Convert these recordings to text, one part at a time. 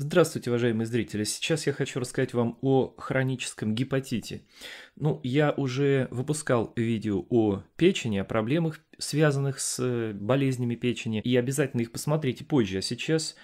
Здравствуйте, уважаемые зрители! Сейчас я хочу рассказать вам о хроническом гепатите. Ну, я уже выпускал видео о печени, о проблемах, связанных с э, болезнями печени, и обязательно их посмотрите позже, а сейчас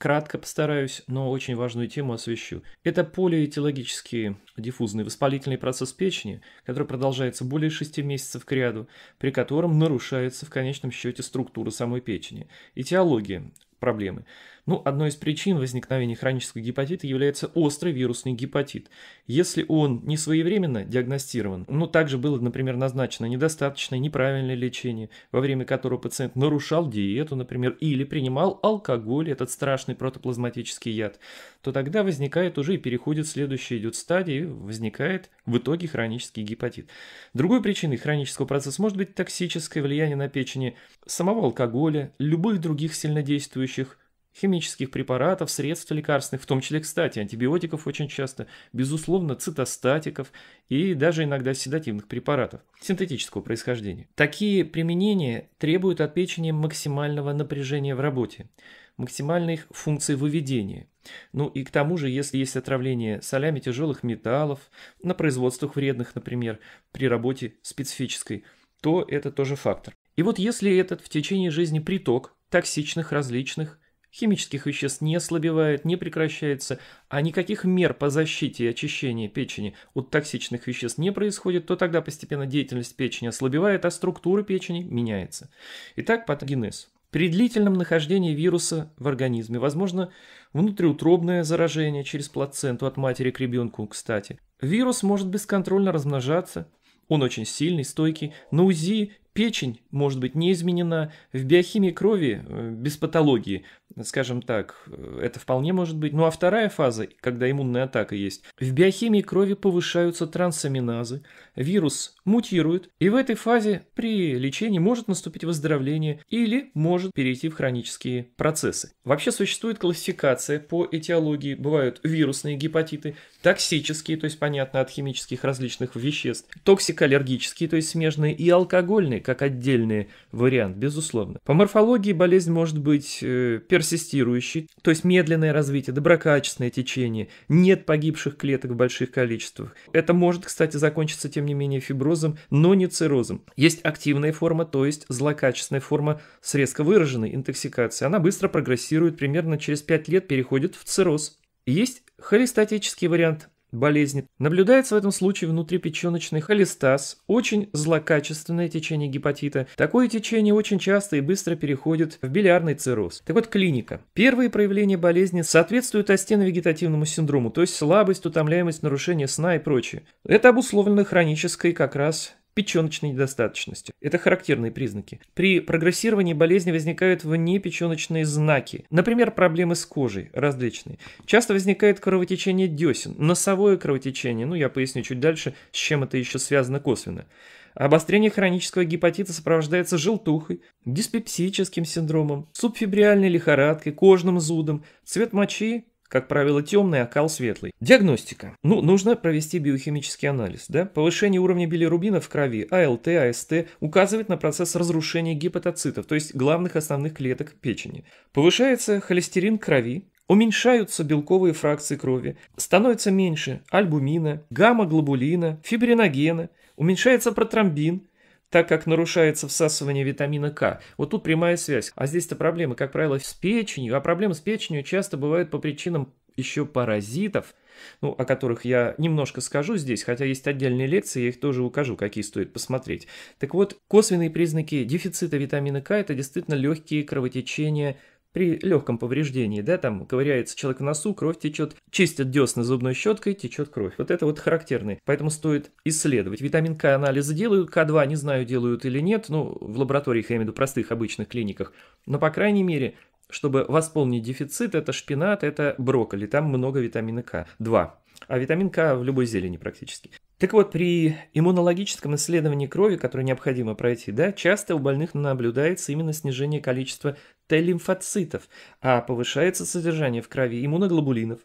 кратко постараюсь, но очень важную тему освещу. Это полиэтиологический диффузный воспалительный процесс печени, который продолжается более 6 месяцев к ряду, при котором нарушается в конечном счете структура самой печени. Этиология проблемы? Ну, одной из причин возникновения хронического гепатита является острый вирусный гепатит. Если он не своевременно диагностирован, Но также было, например, назначено недостаточное, неправильное лечение, во время которого пациент нарушал диету, например, или принимал алкоголь, этот страшный протоплазматический яд, то тогда возникает уже и переходит, следующая идет стадия, возникает в итоге хронический гепатит. Другой причиной хронического процесса может быть токсическое влияние на печени самого алкоголя, любых других сильнодействующих действующих химических препаратов, средств лекарственных, в том числе, кстати, антибиотиков очень часто, безусловно, цитостатиков и даже иногда седативных препаратов синтетического происхождения. Такие применения требуют от печени максимального напряжения в работе, максимальных функций выведения. Ну и к тому же, если есть отравление солями тяжелых металлов, на производствах вредных, например, при работе специфической, то это тоже фактор. И вот если этот в течение жизни приток токсичных различных химических веществ не ослабевает, не прекращается, а никаких мер по защите и очищению печени от токсичных веществ не происходит, то тогда постепенно деятельность печени ослабевает, а структура печени меняется. Итак, патогенез. При длительном нахождении вируса в организме возможно внутриутробное заражение через плаценту от матери к ребенку, кстати. Вирус может бесконтрольно размножаться, он очень сильный, стойкий. На УЗИ Печень может быть не изменена, в биохимии крови э, без патологии, скажем так, э, это вполне может быть. Ну а вторая фаза, когда иммунная атака есть, в биохимии крови повышаются трансаминазы, вирус мутирует, и в этой фазе при лечении может наступить выздоровление или может перейти в хронические процессы. Вообще существует классификация по этиологии, бывают вирусные гепатиты, токсические, то есть понятно от химических различных веществ, токсикоаллергические, то есть смежные, и алкогольные, как отдельный вариант, безусловно. По морфологии болезнь может быть э, персистирующей, то есть медленное развитие, доброкачественное течение, нет погибших клеток в больших количествах. Это может, кстати, закончиться, тем не менее, фиброзом, но не циррозом. Есть активная форма, то есть злокачественная форма с резко выраженной интоксикацией. Она быстро прогрессирует, примерно через 5 лет переходит в цирроз. Есть холестатический вариант – болезни. Наблюдается в этом случае внутрипеченочный холестаз, очень злокачественное течение гепатита. Такое течение очень часто и быстро переходит в билиарный цирроз. Так вот, клиника. Первые проявления болезни соответствуют остеновегетативному синдрому, то есть слабость, утомляемость, нарушение сна и прочее. Это обусловлено хронической как раз печеночной недостаточностью. Это характерные признаки. При прогрессировании болезни возникают внепеченочные знаки. Например, проблемы с кожей различные. Часто возникает кровотечение десен, носовое кровотечение, ну я поясню чуть дальше, с чем это еще связано косвенно. Обострение хронического гепатита сопровождается желтухой, диспепсическим синдромом, субфибриальной лихорадкой, кожным зудом. Цвет мочи как правило, темный, а кал светлый. Диагностика. Ну, нужно провести биохимический анализ. Да? Повышение уровня билирубина в крови, АЛТ, АСТ, указывает на процесс разрушения гепатоцитов, то есть главных основных клеток печени. Повышается холестерин крови, Уменьшаются белковые фракции крови, становится меньше альбумина, гамма-глобулина, фибриногена, уменьшается протромбин, так как нарушается всасывание витамина К. Вот тут прямая связь. А здесь-то проблемы, как правило, с печенью. А проблемы с печенью часто бывают по причинам еще паразитов, ну, о которых я немножко скажу здесь, хотя есть отдельные лекции, я их тоже укажу, какие стоит посмотреть. Так вот, косвенные признаки дефицита витамина К – это действительно легкие кровотечения при легком повреждении, да, там ковыряется человек в носу, кровь течет, чистят десны зубной щеткой, течет кровь. Вот это вот характерный. Поэтому стоит исследовать. Витамин К анализы делают, К2 не знаю, делают или нет, ну, в лабораториях, я имею в виду, простых обычных клиниках. Но, по крайней мере, чтобы восполнить дефицит, это шпинат, это брокколи, там много витамина К. 2. А витамин К в любой зелени практически. Так вот, при иммунологическом исследовании крови, которое необходимо пройти, да, часто у больных наблюдается именно снижение количества Т-лимфоцитов, а повышается содержание в крови иммуноглобулинов.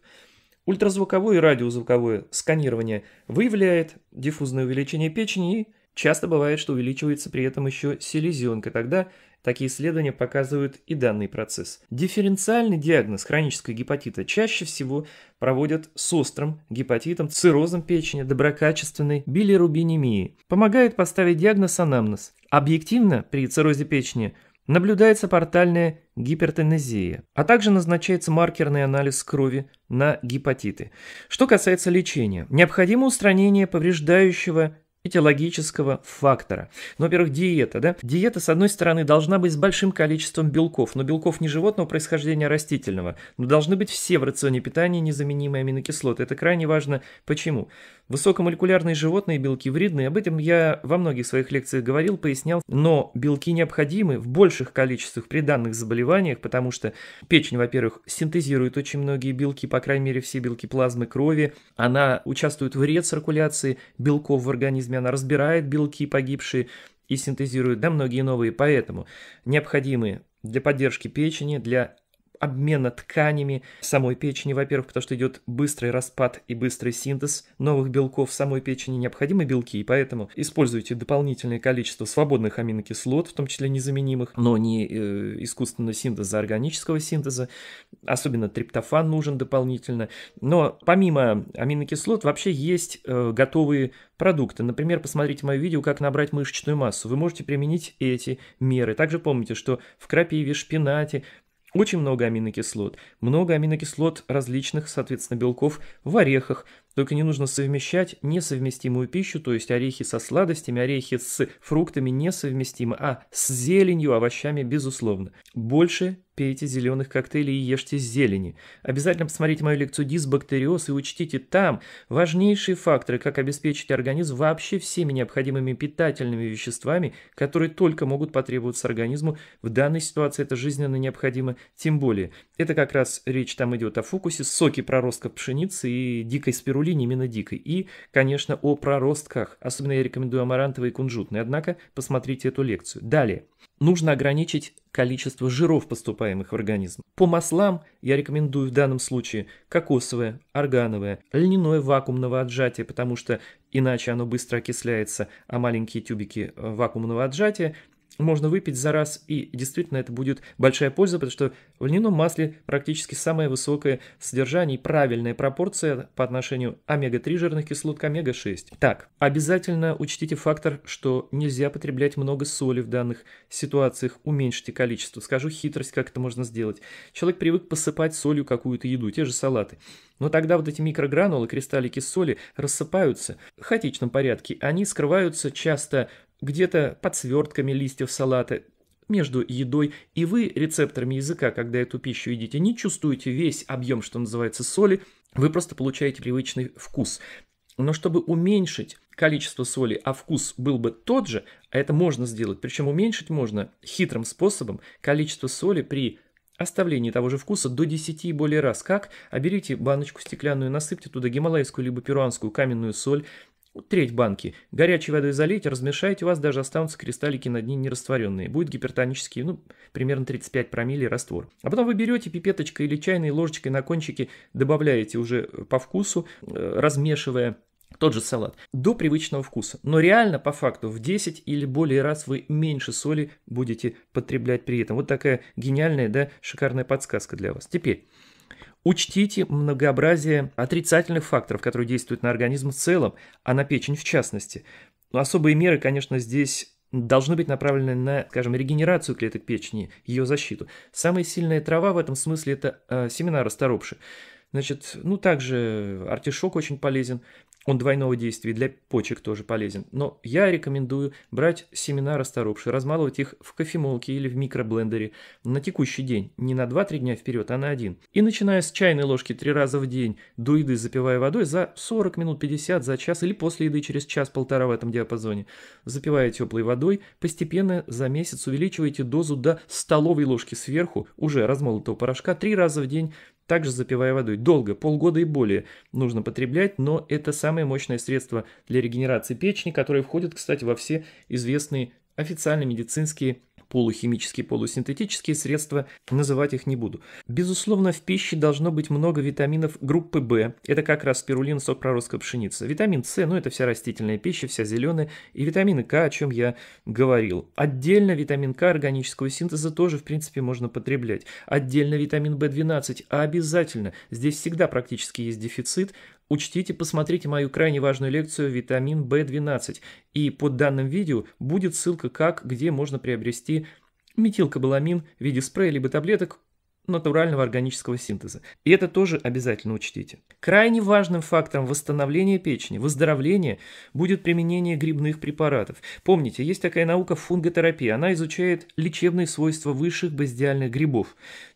Ультразвуковое и радиозвуковое сканирование выявляет диффузное увеличение печени и часто бывает, что увеличивается при этом еще селезенка. Тогда Такие исследования показывают и данный процесс. Дифференциальный диагноз хронического гепатита чаще всего проводят с острым гепатитом, циррозом печени, доброкачественной билирубинемией. Помогает поставить диагноз анамнез. Объективно при циррозе печени наблюдается портальная гипертенезия, а также назначается маркерный анализ крови на гепатиты. Что касается лечения, необходимо устранение повреждающего этиологического фактора. Ну, во-первых, диета. Да? Диета, с одной стороны, должна быть с большим количеством белков, но белков не животного происхождения, а растительного. Но должны быть все в рационе питания незаменимые аминокислоты. Это крайне важно. Почему? Высокомолекулярные животные белки вредны. Об этом я во многих своих лекциях говорил, пояснял. Но белки необходимы в больших количествах при данных заболеваниях, потому что печень, во-первых, синтезирует очень многие белки, по крайней мере, все белки плазмы крови. Она участвует в рециркуляции белков в организме она разбирает белки погибшие и синтезирует да, многие новые, поэтому необходимы для поддержки печени, для обмена тканями самой печени, во-первых, потому что идет быстрый распад и быстрый синтез новых белков в самой печени, необходимы белки, и поэтому используйте дополнительное количество свободных аминокислот, в том числе незаменимых, но не э, искусственного синтеза, а органического синтеза, особенно триптофан нужен дополнительно, но помимо аминокислот вообще есть э, готовые продукты. Например, посмотрите мое видео «Как набрать мышечную массу». Вы можете применить эти меры. Также помните, что в крапиве, шпинате, очень много аминокислот. Много аминокислот различных, соответственно, белков в орехах, только не нужно совмещать несовместимую пищу, то есть орехи со сладостями, орехи с фруктами несовместимы, а с зеленью, овощами безусловно. Больше пейте зеленых коктейлей и ешьте зелени. Обязательно посмотрите мою лекцию «Дисбактериоз» и учтите там важнейшие факторы, как обеспечить организм вообще всеми необходимыми питательными веществами, которые только могут потребоваться организму. В данной ситуации это жизненно необходимо тем более. Это как раз речь там идет о фокусе, соки проростка пшеницы и дикой спирули линии именно дикой. И, конечно, о проростках. Особенно я рекомендую амарантовые и кунжутные. Однако посмотрите эту лекцию. Далее. Нужно ограничить количество жиров, поступаемых в организм. По маслам я рекомендую в данном случае кокосовое, органовое, льняное вакуумного отжатия, потому что иначе оно быстро окисляется, а маленькие тюбики э, вакуумного отжатия можно выпить за раз, и действительно это будет большая польза, потому что в льняном масле практически самое высокое содержание и правильная пропорция по отношению омега-3 жирных кислот к омега-6. Так, обязательно учтите фактор, что нельзя потреблять много соли в данных ситуациях, уменьшите количество. Скажу хитрость, как это можно сделать. Человек привык посыпать солью какую-то еду, те же салаты. Но тогда вот эти микрогранулы, кристаллики соли рассыпаются в хаотичном порядке. Они скрываются часто где-то под свертками листьев салата, между едой, и вы рецепторами языка, когда эту пищу едите, не чувствуете весь объем, что называется, соли, вы просто получаете привычный вкус. Но чтобы уменьшить количество соли, а вкус был бы тот же, а это можно сделать, причем уменьшить можно хитрым способом количество соли при оставлении того же вкуса до 10 и более раз. Как? А берите баночку стеклянную, насыпьте туда гималайскую либо перуанскую каменную соль, Треть банки. Горячей водой залейте, размешайте, у вас даже останутся кристаллики на дне нерастворенные. Будет гипертонический, ну, примерно 35 промилле раствор. А потом вы берете пипеточкой или чайной ложечкой на кончике, добавляете уже э, по вкусу, э, размешивая тот же салат, до привычного вкуса. Но реально, по факту, в 10 или более раз вы меньше соли будете потреблять при этом. Вот такая гениальная, да, шикарная подсказка для вас. Теперь Учтите многообразие отрицательных факторов, которые действуют на организм в целом, а на печень в частности. Но особые меры, конечно, здесь должны быть направлены на, скажем, регенерацию клеток печени, ее защиту. Самая сильная трава в этом смысле – это э, семена расторопши. Значит, ну также артишок очень полезен, он двойного действия для почек тоже полезен. Но я рекомендую брать семена расторопши, размалывать их в кофемолке или в микроблендере на текущий день, не на 2-3 дня вперед, а на один. И начиная с чайной ложки три раза в день до еды запивая водой за 40 минут 50, за час или после еды через час-полтора в этом диапазоне, запивая теплой водой, постепенно за месяц увеличиваете дозу до столовой ложки сверху уже размолотого порошка три раза в день также запивая водой. Долго, полгода и более нужно потреблять, но это самое мощное средство для регенерации печени, которое входит, кстати, во все известные официальные медицинские полухимические, полусинтетические средства, называть их не буду. Безусловно, в пище должно быть много витаминов группы В, это как раз спирулин, сок проросткой пшеницы. Витамин С, ну это вся растительная пища, вся зеленая, и витамины К, о чем я говорил. Отдельно витамин К органического синтеза тоже, в принципе, можно потреблять. Отдельно витамин В12, а обязательно, здесь всегда практически есть дефицит, Учтите, посмотрите мою крайне важную лекцию «Витамин B12», и под данным видео будет ссылка, как, где можно приобрести метилкобаламин в виде спрея либо таблеток натурального органического синтеза. И это тоже обязательно учтите. Крайне важным фактором восстановления печени, выздоровления будет применение грибных препаратов. Помните, есть такая наука фунготерапия. Она изучает лечебные свойства высших базидиальных грибов.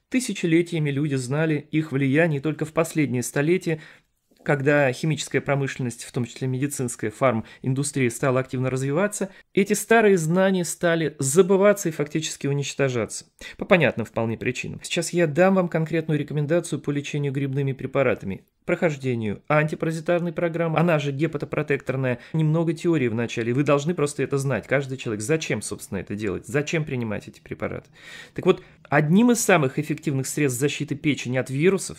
Тысячелетиями люди знали их влияние, и только в последнее столетие когда химическая промышленность, в том числе медицинская, фарм-индустрия стала активно развиваться, эти старые знания стали забываться и фактически уничтожаться. По понятным вполне причинам. Сейчас я дам вам конкретную рекомендацию по лечению грибными препаратами прохождению антипаразитарной программы, она же гепатопротекторная, немного теории вначале, Вы должны просто это знать, каждый человек. Зачем, собственно, это делать? Зачем принимать эти препараты? Так вот, одним из самых эффективных средств защиты печени от вирусов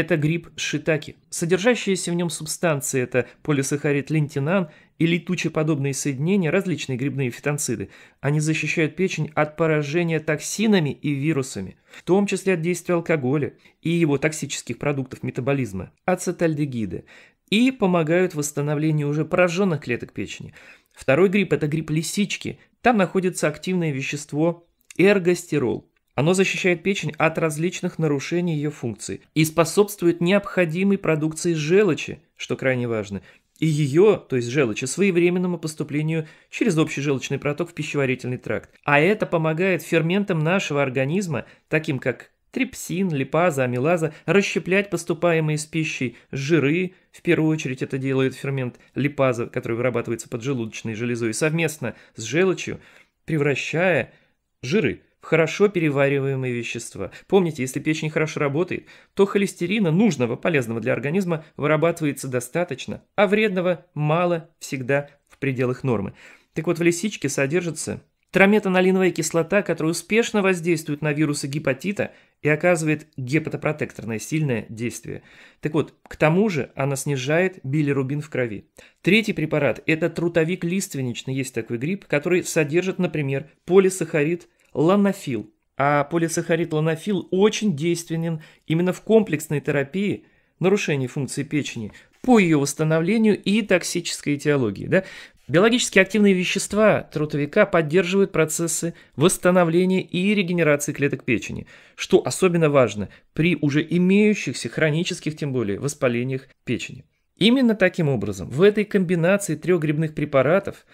это гриб шитаки. Содержащиеся в нем субстанции – это полисахарид лентинан и летучеподобные соединения, различные грибные фитонциды. Они защищают печень от поражения токсинами и вирусами, в том числе от действия алкоголя и его токсических продуктов метаболизма – ацетальдегида, и помогают восстановлению уже пораженных клеток печени. Второй гриб – это гриб лисички. Там находится активное вещество эргостерол. Оно защищает печень от различных нарушений ее функций и способствует необходимой продукции желчи, что крайне важно, и ее, то есть желчи, своевременному поступлению через общий желчный проток в пищеварительный тракт. А это помогает ферментам нашего организма, таким как трипсин, липаза, амилаза, расщеплять поступаемые с пищей жиры, в первую очередь это делает фермент липаза, который вырабатывается поджелудочной железой, совместно с желчью, превращая жиры хорошо перевариваемые вещества. Помните, если печень хорошо работает, то холестерина, нужного, полезного для организма, вырабатывается достаточно, а вредного мало всегда в пределах нормы. Так вот, в лисичке содержится трометанолиновая кислота, которая успешно воздействует на вирусы гепатита и оказывает гепатопротекторное сильное действие. Так вот, к тому же она снижает билирубин в крови. Третий препарат – это трутовик лиственничный, есть такой гриб, который содержит, например, полисахарид ланофил. А полисахарид ланофил очень действенен именно в комплексной терапии нарушений функции печени по ее восстановлению и токсической этиологии. Да? Биологически активные вещества трутовика поддерживают процессы восстановления и регенерации клеток печени, что особенно важно при уже имеющихся хронических, тем более, воспалениях печени. Именно таким образом в этой комбинации трех грибных препаратов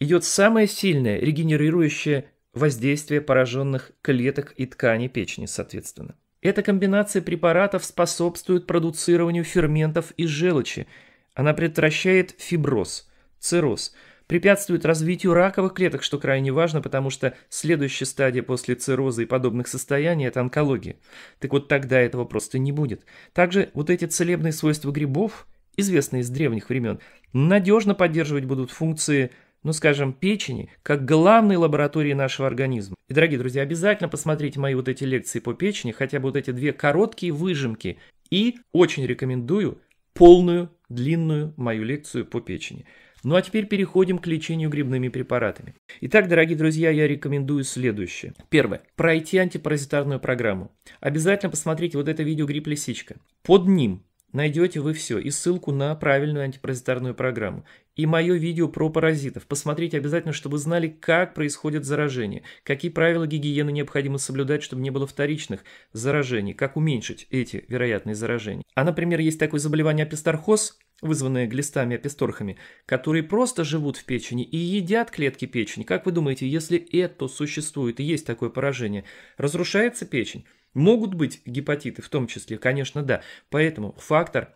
идет самое сильное регенерирующее воздействие пораженных клеток и тканей печени, соответственно. Эта комбинация препаратов способствует продуцированию ферментов и желчи. Она предотвращает фиброз, цирроз, препятствует развитию раковых клеток, что крайне важно, потому что следующая стадия после цирроза и подобных состояний – это онкология. Так вот тогда этого просто не будет. Также вот эти целебные свойства грибов, известные с древних времен, надежно поддерживать будут функции – ну, скажем, печени, как главной лаборатории нашего организма. И, дорогие друзья, обязательно посмотрите мои вот эти лекции по печени, хотя бы вот эти две короткие выжимки. И очень рекомендую полную, длинную мою лекцию по печени. Ну а теперь переходим к лечению грибными препаратами. Итак, дорогие друзья, я рекомендую следующее. Первое. Пройти антипаразитарную программу. Обязательно посмотрите вот это видео «Гриб-лисичка». Под ним Найдете вы все и ссылку на правильную антипаразитарную программу. И мое видео про паразитов. Посмотрите обязательно, чтобы знали, как происходит заражение, какие правила гигиены необходимо соблюдать, чтобы не было вторичных заражений, как уменьшить эти вероятные заражения. А, например, есть такое заболевание апистархоз, вызванные глистами аписторхами, которые просто живут в печени и едят клетки печени. Как вы думаете, если это существует и есть такое поражение, разрушается печень? Могут быть гепатиты в том числе, конечно, да. Поэтому фактор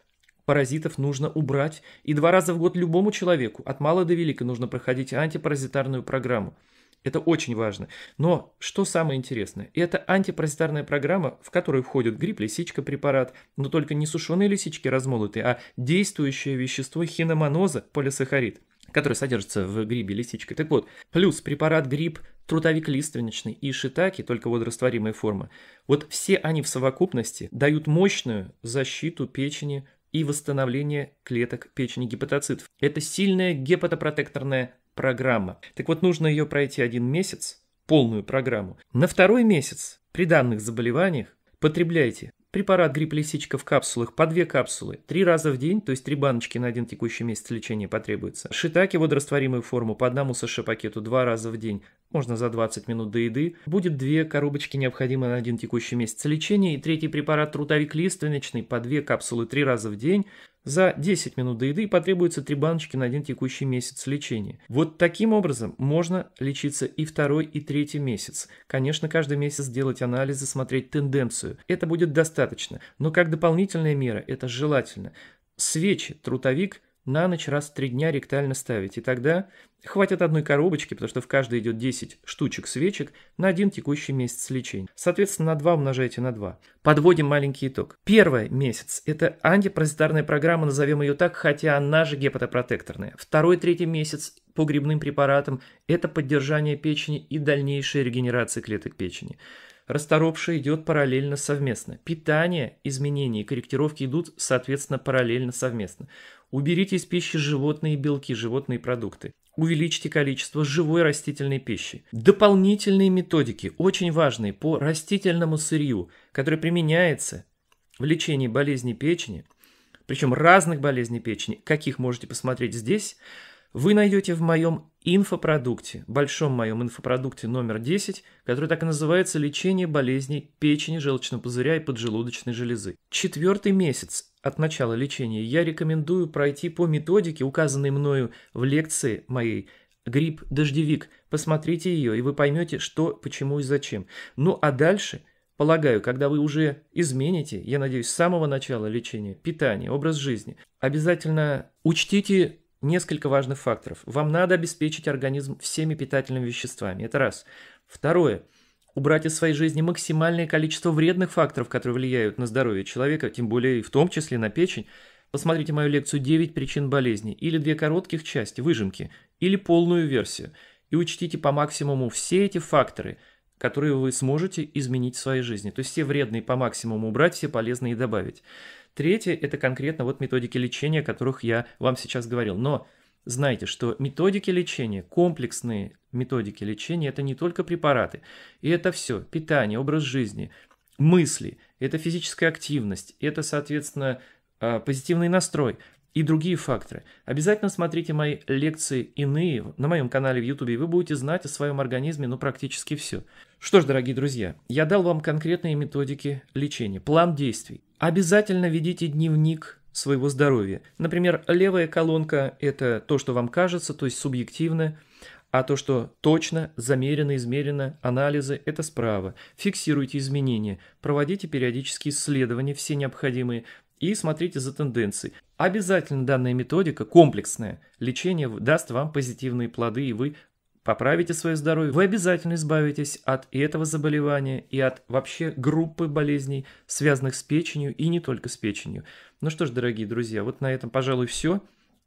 паразитов нужно убрать. И два раза в год любому человеку, от мала до велика, нужно проходить антипаразитарную программу. Это очень важно. Но что самое интересное, это антипаразитарная программа, в которую входит грипп, лисичка, препарат, но только не сушеные лисички размолотые, а действующее вещество хиномоноза, полисахарид который содержится в грибе лисичка. Так вот, плюс препарат гриб трутовик лиственничный и шитаки, только водорастворимая формы Вот все они в совокупности дают мощную защиту печени и восстановление клеток печени гепатоцитов. Это сильная гепатопротекторная программа. Так вот, нужно ее пройти один месяц, полную программу. На второй месяц при данных заболеваниях потребляйте Препарат грипп-лисичка в капсулах по две капсулы, три раза в день, то есть три баночки на один текущий месяц лечения потребуется. Шитаки водорастворимую форму по одному саше-пакету два раза в день, можно за 20 минут до еды. Будет две коробочки необходимо на один текущий месяц лечения. И третий препарат трутовик лиственничный по две капсулы три раза в день, за 10 минут до еды потребуется 3 баночки на один текущий месяц лечения. Вот таким образом можно лечиться и второй, и третий месяц. Конечно, каждый месяц делать анализы, смотреть тенденцию. Это будет достаточно, но как дополнительная мера это желательно. Свечи, трутовик – на ночь раз в три дня ректально ставить, и тогда хватит одной коробочки, потому что в каждой идет 10 штучек свечек на один текущий месяц лечения. Соответственно, на 2 умножаете на 2. Подводим маленький итог. Первый месяц – это антипаразитарная программа, назовем ее так, хотя она же гепатопротекторная. Второй-третий месяц по грибным препаратам – это поддержание печени и дальнейшая регенерация клеток печени расторопшая идет параллельно совместно. Питание, изменения и корректировки идут, соответственно, параллельно совместно. Уберите из пищи животные белки, животные продукты. Увеличьте количество живой растительной пищи. Дополнительные методики, очень важные, по растительному сырью, который применяется в лечении болезней печени, причем разных болезней печени, каких можете посмотреть здесь, вы найдете в моем инфопродукте, большом моем инфопродукте номер 10, который так и называется «Лечение болезней печени, желчного пузыря и поджелудочной железы». Четвертый месяц от начала лечения, я рекомендую пройти по методике, указанной мною в лекции моей «Грипп-дождевик». Посмотрите ее, и вы поймете, что, почему и зачем. Ну а дальше, полагаю, когда вы уже измените, я надеюсь, с самого начала лечения, питание, образ жизни, обязательно учтите несколько важных факторов. Вам надо обеспечить организм всеми питательными веществами. Это раз. Второе – убрать из своей жизни максимальное количество вредных факторов, которые влияют на здоровье человека, тем более и в том числе на печень, посмотрите мою лекцию «9 причин болезни» или две коротких части, выжимки, или полную версию, и учтите по максимуму все эти факторы, которые вы сможете изменить в своей жизни. То есть все вредные по максимуму убрать, все полезные добавить. Третье – это конкретно вот методики лечения, о которых я вам сейчас говорил. Но знайте, что методики лечения, комплексные методики лечения, это не только препараты. И это все, питание, образ жизни, мысли, это физическая активность, это, соответственно, а, позитивный настрой и другие факторы. Обязательно смотрите мои лекции иные на моем канале в YouTube, и вы будете знать о своем организме ну практически все. Что ж, дорогие друзья, я дал вам конкретные методики лечения, план действий. Обязательно ведите дневник своего здоровья. Например, левая колонка – это то, что вам кажется, то есть субъективно, а то, что точно, замерено, измерено, анализы – это справа. Фиксируйте изменения, проводите периодические исследования, все необходимые, и смотрите за тенденцией. Обязательно данная методика комплексная. Лечение даст вам позитивные плоды, и вы поправите свое здоровье, вы обязательно избавитесь от и этого заболевания, и от вообще группы болезней, связанных с печенью и не только с печенью. Ну что ж, дорогие друзья, вот на этом, пожалуй, все.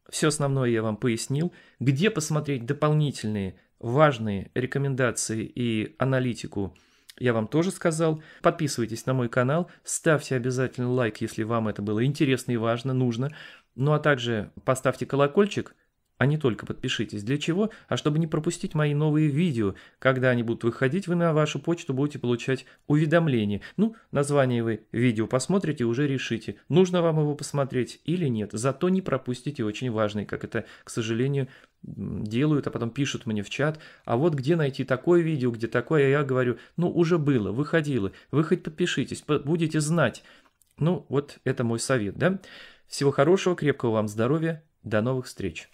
Все основное я вам пояснил. Где посмотреть дополнительные важные рекомендации и аналитику я вам тоже сказал. Подписывайтесь на мой канал, ставьте обязательно лайк, если вам это было интересно и важно, нужно. Ну а также поставьте колокольчик – а не только подпишитесь. Для чего? А чтобы не пропустить мои новые видео. Когда они будут выходить, вы на вашу почту будете получать уведомления. Ну, название вы видео посмотрите и уже решите, нужно вам его посмотреть или нет. Зато не пропустите очень важный, как это, к сожалению, делают, а потом пишут мне в чат, а вот где найти такое видео, где такое, а я говорю, ну уже было, выходило, вы хоть подпишитесь, будете знать. Ну вот это мой совет, да? Всего хорошего, крепкого вам здоровья, до новых встреч.